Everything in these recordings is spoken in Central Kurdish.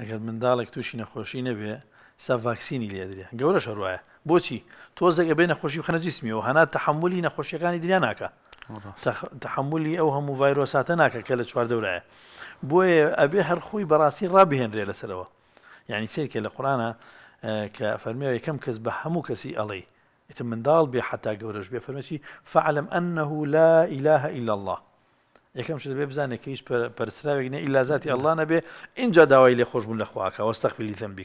ئەگەر منداڵێک تووشی نەخۆشی نەبێ سا ڤاکسینی لێدرێ گەورە شەروایە بۆچی تۆزەگە بێ نەخۆشی خەنەجیسمیەوە هەنا تحملی نەخۆشیەکانی دنیا ناکە تحملی ئەو هەموو ڤایرۆساتە ناکە کە لە چوار دەورایە بۆیە ئەبێ هەرخۆی بەڕاستی ڕابهێنرێ لەسەرەوە یعنی سێرکێ لە قورانە کە فەرمیەوە یەکەم کەس بە هەموو کەسی ئەڵێ ئیتر منداڵ بێ حتا گەورەش بێ فەرمەچی فعلم ئەنه لا إله إلا الله یەکەم شت بێ بزانێت کە هیچ پەرسراوێک نە ئیلازاتی ئەللا نەبێ اینجا داوای لێ خۆشببوون لە خواکەوە سەخفلی تەمبی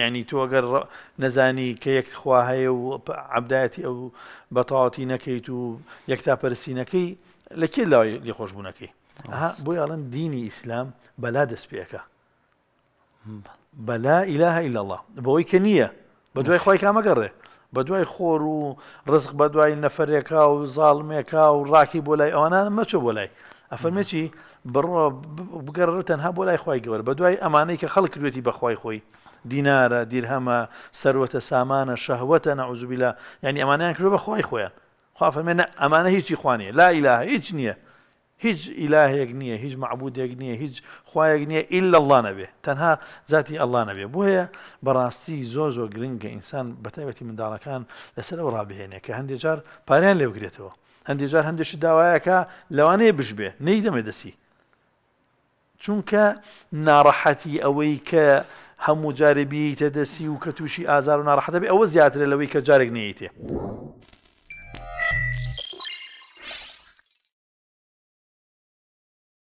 یعنی تۆ ئەگەر نەزانی کە یەک خوا هەیە و عبدایەتی ئەو بەتاواتی نەکەیت و یەکتاپەرسی نەکەی لە کێ لاوای لێ خۆشببوونەکەی بۆی ئاڵەن دینی ئیسلام بەلا دەست پێەکە بەلا ئیلاها ئیلا الله بەوەی کە نییە بە دوای خی کامەگەڕێ بە دوای خۆر و ڕزق بە دوای نەفرێکا و زاڵمێکا و ڕاکی بۆ لای ئەوانان مەچۆ بۆ لای ئەفەرمەچی بڕۆ بگەڕ تەنها بۆ لای خی گەوەر بە دوای ئەمانەی کە خەڵک دوێتی بەخوای خۆی دینارە دیرهەمە سەروەتە سامانە شەهوەتە نەعوزبیلا ینی ئەمانیان کرد بە خی خۆیان خوافەمێنە ئەمانە هیچی خوانێ لا ئیلا هیچ نییە هیچ ئیلاهەیەک نییە هیچ معبودێک نییە هیچ خوایەک نییە ئیل الله نەبێ تەنها ذاتی ئەله نەبێ بۆ هەیە بەڕاستی زۆ زۆر گرنگگە ئینسان بەتایبەتی منداڵەکان لەسەر ئەو ڕابهێنێ کە هەندێک جار پاریان لێوگرێتەوە هەندێجار هەندێکی داوایەکە لەوانەیە بشبێ نەی دەمێ دەسی چونکە ناڕەحەتی ئەوەی کە هەموو جارێبی تەدەسی و کە تووشی ئازار و ناڕەحەتەبێ ئەوە زیاتر لەوەی کە جارێک نەیتێ.